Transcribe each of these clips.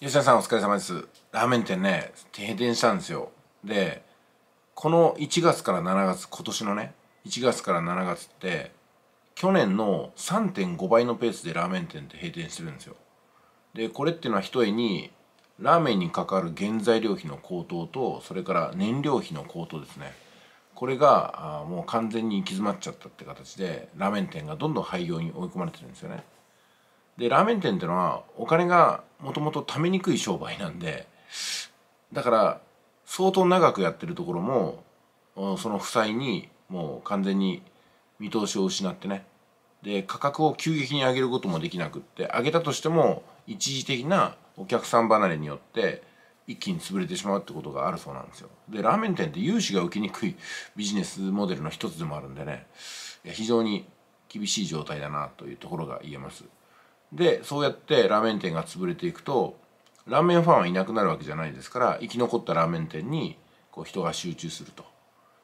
吉田さんお疲れ様ですラーメン店ね閉店したんですよでこの1月から7月今年のね1月から7月って去年の3.5倍のペースでラーメン店って閉店してるんですよでこれっていうのはひとえにラーメンにかかる原材料費の高騰とそれから燃料費の高騰ですねこれがもう完全に行き詰まっちゃったって形でラーメン店がどんどん廃業に追い込まれてるんですよねでラーメン店ってのはお金がもともとめにくい商売なんでだから相当長くやってるところもその負債にもう完全に見通しを失ってねで価格を急激に上げることもできなくって上げたとしても一時的なお客さん離れによって一気に潰れてしまうってことがあるそうなんですよでラーメン店って融資が受けにくいビジネスモデルの一つでもあるんでね非常に厳しい状態だなというところが言えます。でそうやってラーメン店が潰れていくとラーメンファンはいなくなるわけじゃないですから生き残ったラーメン店にこう人が集中すると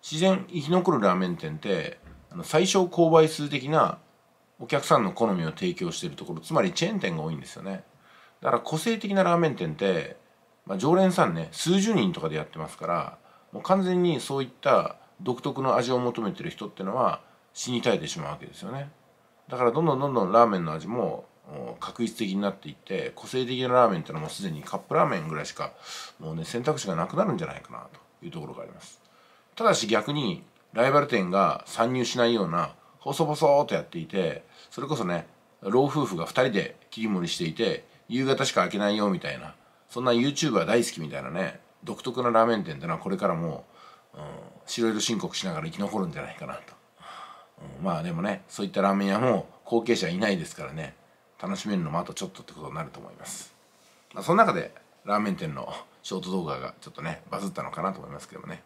自然生き残るラーメン店ってあの最小購買数的なお客さんの好みを提供してるところつまりチェーン店が多いんですよねだから個性的なラーメン店って、まあ、常連さんね数十人とかでやってますからもう完全にそういった独特の味を求めてる人ってのは死に絶えてしまうわけですよねだからどんどんどんどんラーメンの味も確実的になっていって個性的なラーメンってのはもうすでにカップラーメンぐらいしかもうね選択肢がなくなるんじゃないかなというところがありますただし逆にライバル店が参入しないような細々とやっていてそれこそね老夫婦が2人で切り盛りしていて夕方しか開けないよみたいなそんな YouTuber 大好きみたいなね独特なラーメン店ってのはこれからもう、うん、白色申告しながら生き残るんじゃないかなと、うん、まあでもねそういったラーメン屋も後継者いないですからね楽しめるのもあとちょっとってことになると思います。まあ、その中でラーメン店のショート動画がちょっとねバズったのかなと思いますけどもね